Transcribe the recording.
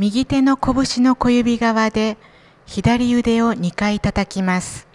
右手の拳の小指側で左腕を2回叩きます。